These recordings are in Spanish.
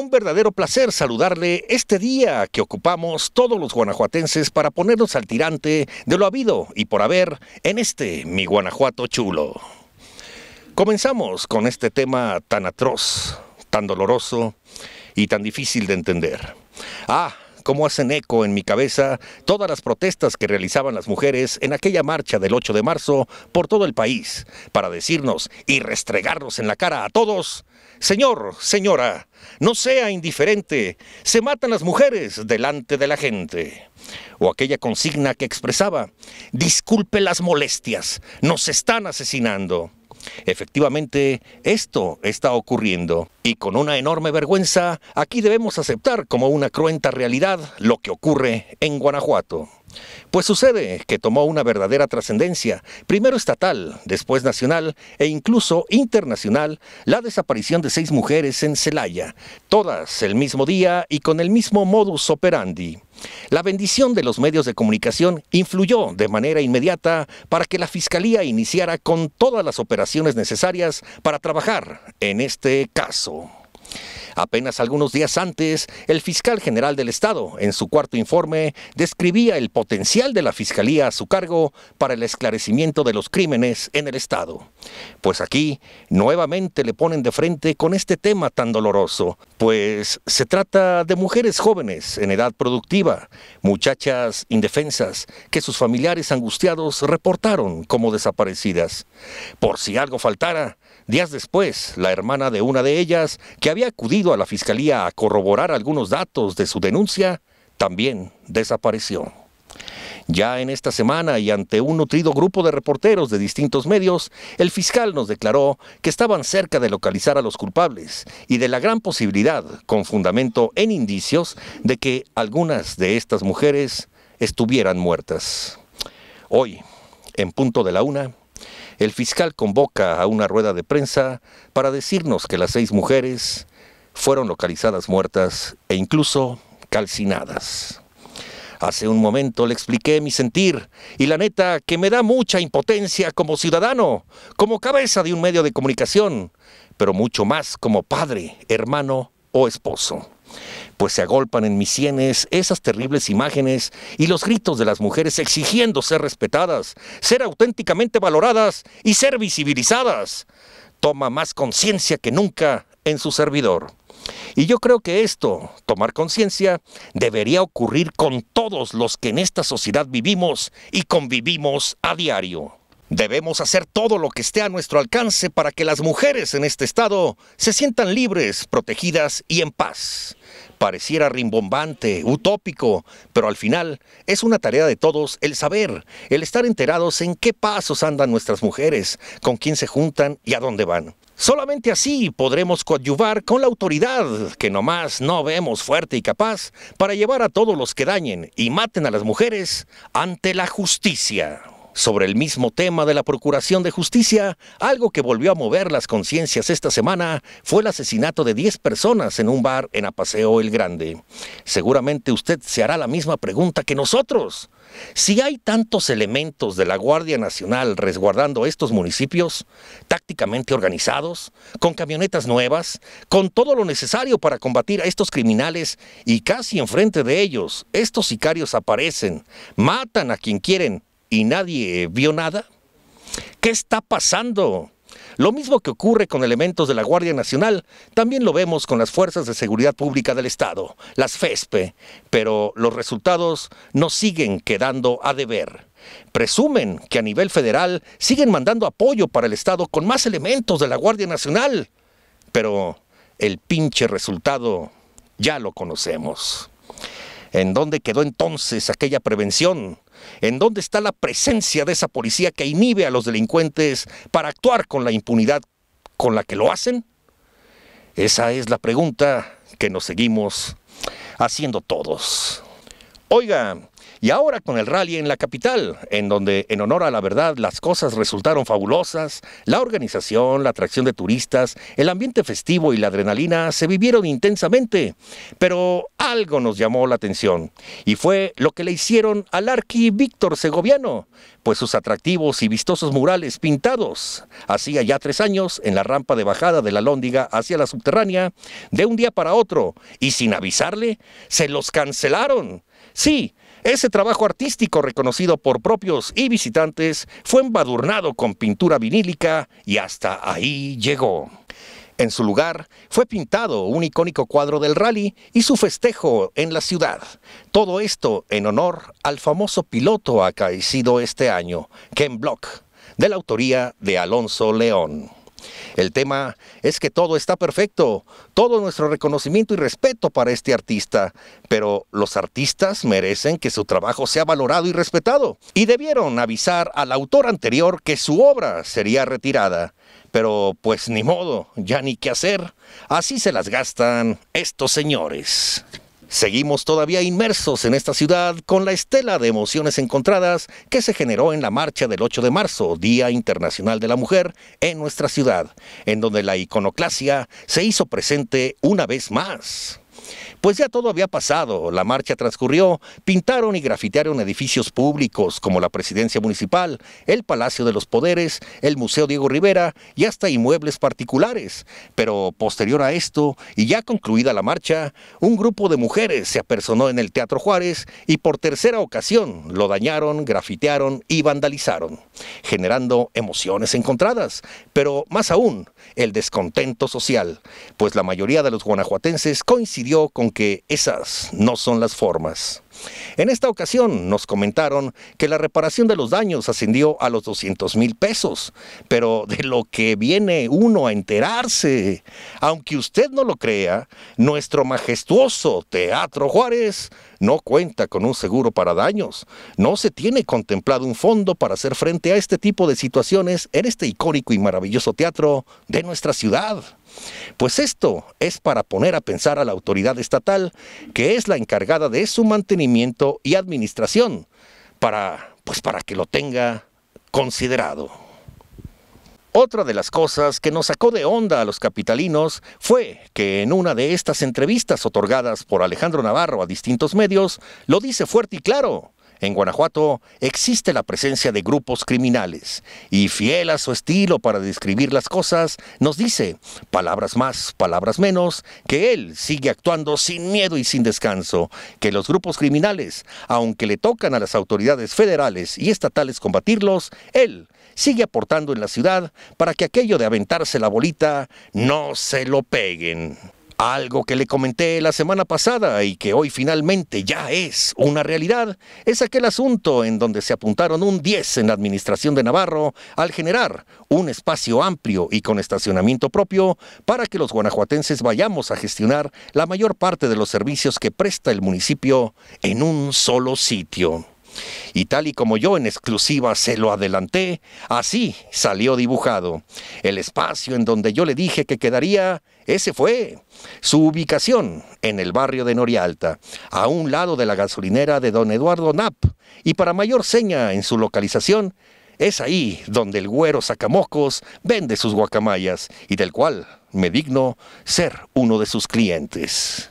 Un verdadero placer saludarle este día que ocupamos todos los guanajuatenses para ponernos al tirante de lo habido y por haber en este Mi Guanajuato Chulo. Comenzamos con este tema tan atroz, tan doloroso y tan difícil de entender. Ah, como hacen eco en mi cabeza todas las protestas que realizaban las mujeres en aquella marcha del 8 de marzo por todo el país, para decirnos y restregarnos en la cara a todos, Señor, señora, no sea indiferente, se matan las mujeres delante de la gente. O aquella consigna que expresaba, disculpe las molestias, nos están asesinando. Efectivamente, esto está ocurriendo y con una enorme vergüenza, aquí debemos aceptar como una cruenta realidad lo que ocurre en Guanajuato. Pues sucede que tomó una verdadera trascendencia, primero estatal, después nacional e incluso internacional, la desaparición de seis mujeres en Celaya, todas el mismo día y con el mismo modus operandi. La bendición de los medios de comunicación influyó de manera inmediata para que la Fiscalía iniciara con todas las operaciones necesarias para trabajar en este caso. Apenas algunos días antes, el fiscal general del Estado, en su cuarto informe, describía el potencial de la Fiscalía a su cargo para el esclarecimiento de los crímenes en el Estado. Pues aquí, nuevamente le ponen de frente con este tema tan doloroso, pues se trata de mujeres jóvenes en edad productiva, muchachas indefensas que sus familiares angustiados reportaron como desaparecidas. Por si algo faltara, Días después, la hermana de una de ellas, que había acudido a la fiscalía a corroborar algunos datos de su denuncia, también desapareció. Ya en esta semana y ante un nutrido grupo de reporteros de distintos medios, el fiscal nos declaró que estaban cerca de localizar a los culpables y de la gran posibilidad, con fundamento en indicios, de que algunas de estas mujeres estuvieran muertas. Hoy, en punto de la una, el fiscal convoca a una rueda de prensa para decirnos que las seis mujeres fueron localizadas muertas e incluso calcinadas. Hace un momento le expliqué mi sentir y la neta que me da mucha impotencia como ciudadano, como cabeza de un medio de comunicación, pero mucho más como padre, hermano o esposo pues se agolpan en mis sienes esas terribles imágenes y los gritos de las mujeres exigiendo ser respetadas, ser auténticamente valoradas y ser visibilizadas. Toma más conciencia que nunca en su servidor. Y yo creo que esto, tomar conciencia, debería ocurrir con todos los que en esta sociedad vivimos y convivimos a diario. Debemos hacer todo lo que esté a nuestro alcance para que las mujeres en este estado se sientan libres, protegidas y en paz. Pareciera rimbombante, utópico, pero al final es una tarea de todos el saber, el estar enterados en qué pasos andan nuestras mujeres, con quién se juntan y a dónde van. Solamente así podremos coadyuvar con la autoridad, que nomás no vemos fuerte y capaz, para llevar a todos los que dañen y maten a las mujeres ante la justicia sobre el mismo tema de la Procuración de Justicia, algo que volvió a mover las conciencias esta semana fue el asesinato de 10 personas en un bar en Apaseo el Grande. Seguramente usted se hará la misma pregunta que nosotros. Si hay tantos elementos de la Guardia Nacional resguardando estos municipios, tácticamente organizados, con camionetas nuevas, con todo lo necesario para combatir a estos criminales y casi enfrente de ellos, estos sicarios aparecen, matan a quien quieren y nadie vio nada? ¿Qué está pasando? Lo mismo que ocurre con elementos de la Guardia Nacional, también lo vemos con las Fuerzas de Seguridad Pública del Estado, las FESPE, pero los resultados no siguen quedando a deber. Presumen que a nivel federal siguen mandando apoyo para el Estado con más elementos de la Guardia Nacional, pero el pinche resultado ya lo conocemos. ¿En dónde quedó entonces aquella prevención? ¿En dónde está la presencia de esa policía que inhibe a los delincuentes para actuar con la impunidad con la que lo hacen? Esa es la pregunta que nos seguimos haciendo todos. Oiga, y ahora con el rally en la capital, en donde en honor a la verdad las cosas resultaron fabulosas, la organización, la atracción de turistas, el ambiente festivo y la adrenalina se vivieron intensamente. Pero algo nos llamó la atención y fue lo que le hicieron al arqui Víctor Segoviano, pues sus atractivos y vistosos murales pintados, hacía ya tres años en la rampa de bajada de la Lóndiga hacia la subterránea, de un día para otro y sin avisarle, se los cancelaron. Sí, ese trabajo artístico reconocido por propios y visitantes fue embadurnado con pintura vinílica y hasta ahí llegó. En su lugar fue pintado un icónico cuadro del rally y su festejo en la ciudad. Todo esto en honor al famoso piloto acaecido este año, Ken Block, de la autoría de Alonso León. El tema es que todo está perfecto, todo nuestro reconocimiento y respeto para este artista, pero los artistas merecen que su trabajo sea valorado y respetado, y debieron avisar al autor anterior que su obra sería retirada. Pero pues ni modo, ya ni qué hacer, así se las gastan estos señores. Seguimos todavía inmersos en esta ciudad con la estela de emociones encontradas que se generó en la marcha del 8 de marzo, Día Internacional de la Mujer, en nuestra ciudad, en donde la iconoclasia se hizo presente una vez más. Pues ya todo había pasado, la marcha transcurrió, pintaron y grafitearon edificios públicos como la Presidencia Municipal, el Palacio de los Poderes, el Museo Diego Rivera y hasta inmuebles particulares. Pero posterior a esto, y ya concluida la marcha, un grupo de mujeres se apersonó en el Teatro Juárez y por tercera ocasión lo dañaron, grafitearon y vandalizaron, generando emociones encontradas, pero más aún, el descontento social, pues la mayoría de los guanajuatenses coincidió con que esas no son las formas. En esta ocasión nos comentaron que la reparación de los daños ascendió a los 200 mil pesos, pero de lo que viene uno a enterarse, aunque usted no lo crea, nuestro majestuoso Teatro Juárez no cuenta con un seguro para daños, no se tiene contemplado un fondo para hacer frente a este tipo de situaciones en este icónico y maravilloso teatro de nuestra ciudad. Pues esto es para poner a pensar a la autoridad estatal, que es la encargada de su mantenimiento y administración, para, pues para que lo tenga considerado. Otra de las cosas que nos sacó de onda a los capitalinos fue que en una de estas entrevistas otorgadas por Alejandro Navarro a distintos medios, lo dice fuerte y claro, en Guanajuato existe la presencia de grupos criminales y fiel a su estilo para describir las cosas, nos dice, palabras más, palabras menos, que él sigue actuando sin miedo y sin descanso, que los grupos criminales, aunque le tocan a las autoridades federales y estatales combatirlos, él sigue aportando en la ciudad para que aquello de aventarse la bolita no se lo peguen. Algo que le comenté la semana pasada y que hoy finalmente ya es una realidad es aquel asunto en donde se apuntaron un 10 en la administración de Navarro al generar un espacio amplio y con estacionamiento propio para que los guanajuatenses vayamos a gestionar la mayor parte de los servicios que presta el municipio en un solo sitio. Y tal y como yo en exclusiva se lo adelanté, así salió dibujado. El espacio en donde yo le dije que quedaría, ese fue. Su ubicación en el barrio de Norialta, a un lado de la gasolinera de don Eduardo Nap. Y para mayor seña en su localización, es ahí donde el güero sacamocos vende sus guacamayas y del cual me digno ser uno de sus clientes.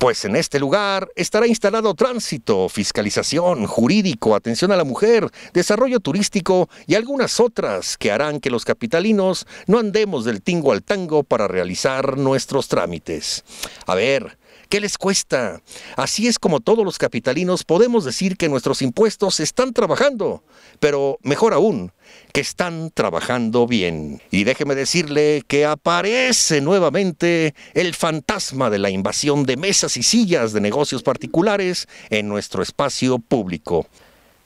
Pues en este lugar estará instalado tránsito, fiscalización, jurídico, atención a la mujer, desarrollo turístico y algunas otras que harán que los capitalinos no andemos del tingo al tango para realizar nuestros trámites. A ver, ¿Qué les cuesta? Así es como todos los capitalinos podemos decir que nuestros impuestos están trabajando, pero mejor aún, que están trabajando bien. Y déjeme decirle que aparece nuevamente el fantasma de la invasión de mesas y sillas de negocios particulares en nuestro espacio público.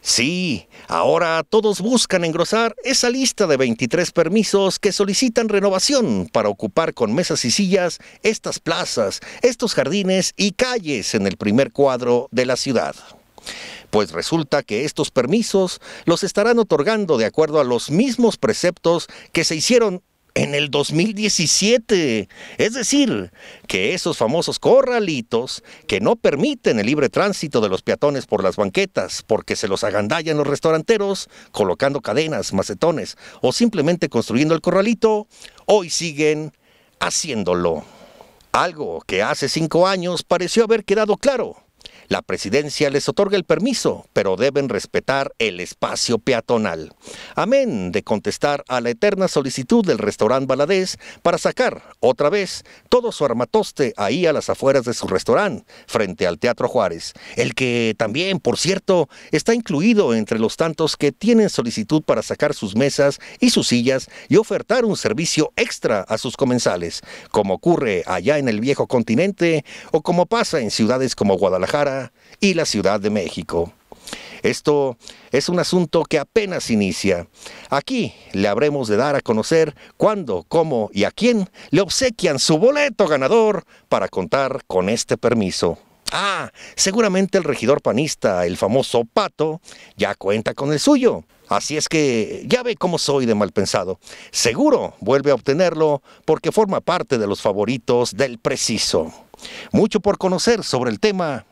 Sí, ahora todos buscan engrosar esa lista de 23 permisos que solicitan renovación para ocupar con mesas y sillas estas plazas, estos jardines y calles en el primer cuadro de la ciudad. Pues resulta que estos permisos los estarán otorgando de acuerdo a los mismos preceptos que se hicieron en el 2017. Es decir, que esos famosos corralitos que no permiten el libre tránsito de los peatones por las banquetas porque se los agandallan los restauranteros colocando cadenas, macetones o simplemente construyendo el corralito, hoy siguen haciéndolo. Algo que hace cinco años pareció haber quedado claro la presidencia les otorga el permiso, pero deben respetar el espacio peatonal. Amén de contestar a la eterna solicitud del restaurante Baladés para sacar, otra vez, todo su armatoste ahí a las afueras de su restaurante, frente al Teatro Juárez, el que también, por cierto, está incluido entre los tantos que tienen solicitud para sacar sus mesas y sus sillas y ofertar un servicio extra a sus comensales, como ocurre allá en el viejo continente o como pasa en ciudades como Guadalajara y la Ciudad de México. Esto es un asunto que apenas inicia. Aquí le habremos de dar a conocer cuándo, cómo y a quién le obsequian su boleto ganador para contar con este permiso. Ah, seguramente el regidor panista, el famoso Pato, ya cuenta con el suyo. Así es que ya ve cómo soy de mal pensado. Seguro vuelve a obtenerlo porque forma parte de los favoritos del preciso. Mucho por conocer sobre el tema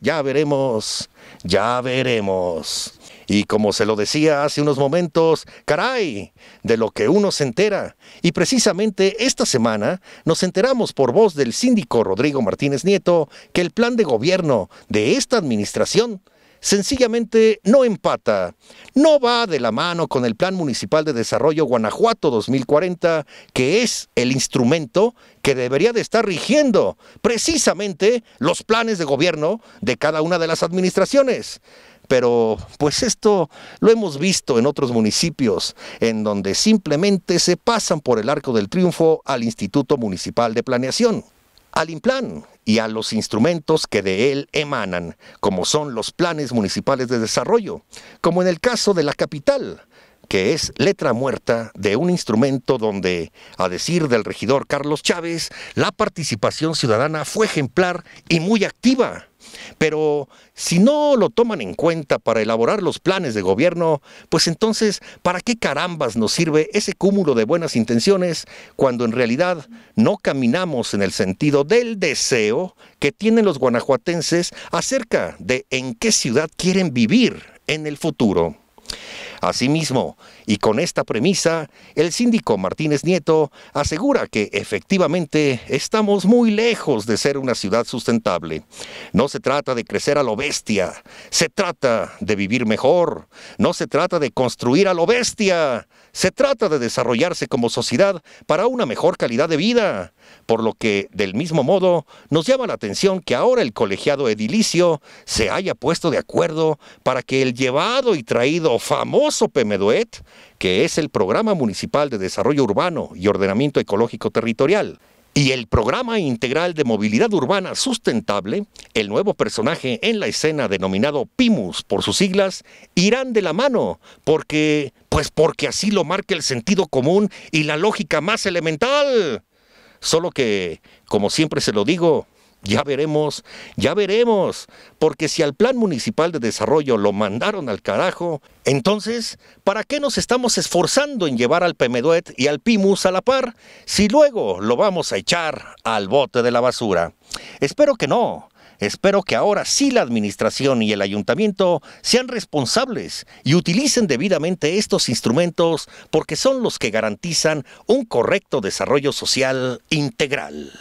ya veremos, ya veremos. Y como se lo decía hace unos momentos, caray, de lo que uno se entera. Y precisamente esta semana nos enteramos por voz del síndico Rodrigo Martínez Nieto que el plan de gobierno de esta administración sencillamente no empata, no va de la mano con el Plan Municipal de Desarrollo Guanajuato 2040, que es el instrumento que debería de estar rigiendo precisamente los planes de gobierno de cada una de las administraciones. Pero pues esto lo hemos visto en otros municipios, en donde simplemente se pasan por el arco del triunfo al Instituto Municipal de Planeación al Implan y a los instrumentos que de él emanan, como son los planes municipales de desarrollo, como en el caso de la capital, que es letra muerta de un instrumento donde, a decir del regidor Carlos Chávez, la participación ciudadana fue ejemplar y muy activa. Pero si no lo toman en cuenta para elaborar los planes de gobierno, pues entonces, ¿para qué carambas nos sirve ese cúmulo de buenas intenciones cuando en realidad no caminamos en el sentido del deseo que tienen los guanajuatenses acerca de en qué ciudad quieren vivir en el futuro? Asimismo, y con esta premisa, el síndico Martínez Nieto asegura que efectivamente estamos muy lejos de ser una ciudad sustentable. No se trata de crecer a lo bestia, se trata de vivir mejor, no se trata de construir a lo bestia, se trata de desarrollarse como sociedad para una mejor calidad de vida, por lo que, del mismo modo, nos llama la atención que ahora el colegiado edilicio se haya puesto de acuerdo para que el llevado y traído famoso PEMEDUET, que es el Programa Municipal de Desarrollo Urbano y Ordenamiento Ecológico Territorial, y el programa integral de movilidad urbana sustentable, el nuevo personaje en la escena denominado PIMUS por sus siglas, irán de la mano, porque, pues porque así lo marca el sentido común y la lógica más elemental. Solo que, como siempre se lo digo, ya veremos, ya veremos, porque si al Plan Municipal de Desarrollo lo mandaron al carajo, entonces, ¿para qué nos estamos esforzando en llevar al PEMEDUET y al PIMUS a la par si luego lo vamos a echar al bote de la basura? Espero que no. Espero que ahora sí la administración y el ayuntamiento sean responsables y utilicen debidamente estos instrumentos porque son los que garantizan un correcto desarrollo social integral.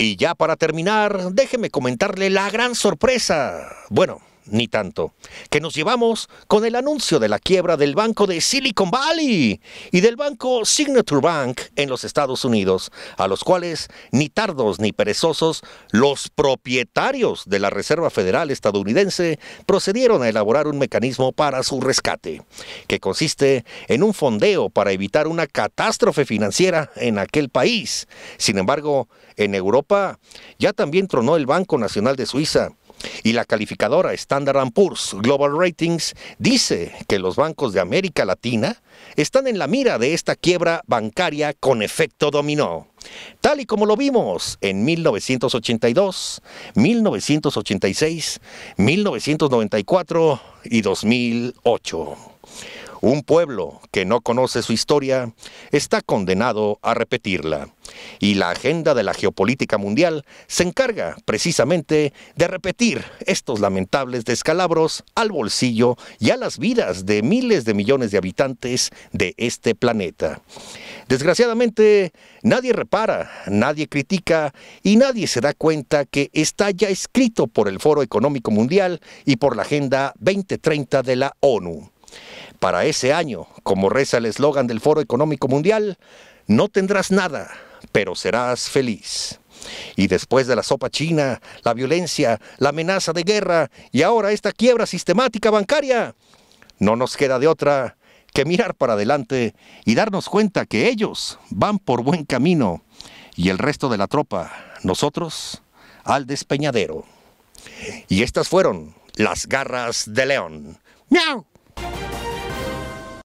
Y ya para terminar, déjeme comentarle la gran sorpresa. Bueno, ni tanto, que nos llevamos con el anuncio de la quiebra del banco de Silicon Valley y del banco Signature Bank en los Estados Unidos, a los cuales ni tardos ni perezosos los propietarios de la Reserva Federal estadounidense procedieron a elaborar un mecanismo para su rescate, que consiste en un fondeo para evitar una catástrofe financiera en aquel país. Sin embargo, en Europa ya también tronó el Banco Nacional de Suiza, y la calificadora Standard Poor's Global Ratings dice que los bancos de América Latina están en la mira de esta quiebra bancaria con efecto dominó, tal y como lo vimos en 1982, 1986, 1994 y 2008. Un pueblo que no conoce su historia está condenado a repetirla. Y la agenda de la geopolítica mundial se encarga precisamente de repetir estos lamentables descalabros al bolsillo y a las vidas de miles de millones de habitantes de este planeta. Desgraciadamente, nadie repara, nadie critica y nadie se da cuenta que está ya escrito por el Foro Económico Mundial y por la Agenda 2030 de la ONU para ese año, como reza el eslogan del Foro Económico Mundial, no tendrás nada, pero serás feliz. Y después de la sopa china, la violencia, la amenaza de guerra y ahora esta quiebra sistemática bancaria, no nos queda de otra que mirar para adelante y darnos cuenta que ellos van por buen camino y el resto de la tropa, nosotros, al despeñadero. Y estas fueron las garras de león. ¡Miau!